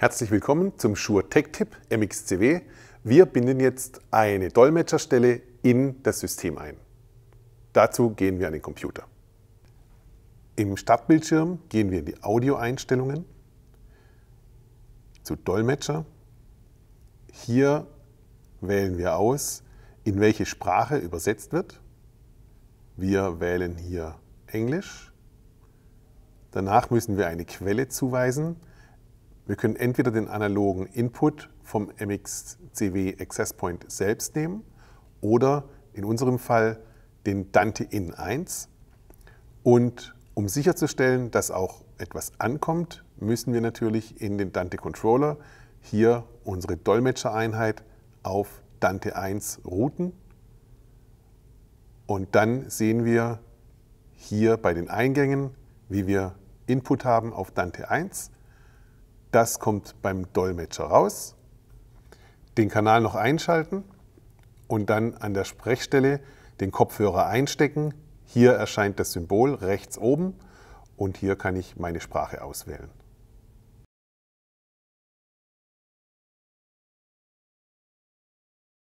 Herzlich willkommen zum Shure Tech Tipp MXCW. Wir binden jetzt eine Dolmetscherstelle in das System ein. Dazu gehen wir an den Computer. Im Startbildschirm gehen wir in die Audioeinstellungen zu Dolmetscher. Hier wählen wir aus, in welche Sprache übersetzt wird. Wir wählen hier Englisch. Danach müssen wir eine Quelle zuweisen wir können entweder den analogen Input vom MXCW Access Point selbst nehmen oder in unserem Fall den Dante In 1. Und um sicherzustellen, dass auch etwas ankommt, müssen wir natürlich in den Dante Controller hier unsere Dolmetschereinheit auf Dante 1 routen. Und dann sehen wir hier bei den Eingängen, wie wir Input haben auf Dante 1 das kommt beim Dolmetscher raus. Den Kanal noch einschalten und dann an der Sprechstelle den Kopfhörer einstecken. Hier erscheint das Symbol rechts oben und hier kann ich meine Sprache auswählen.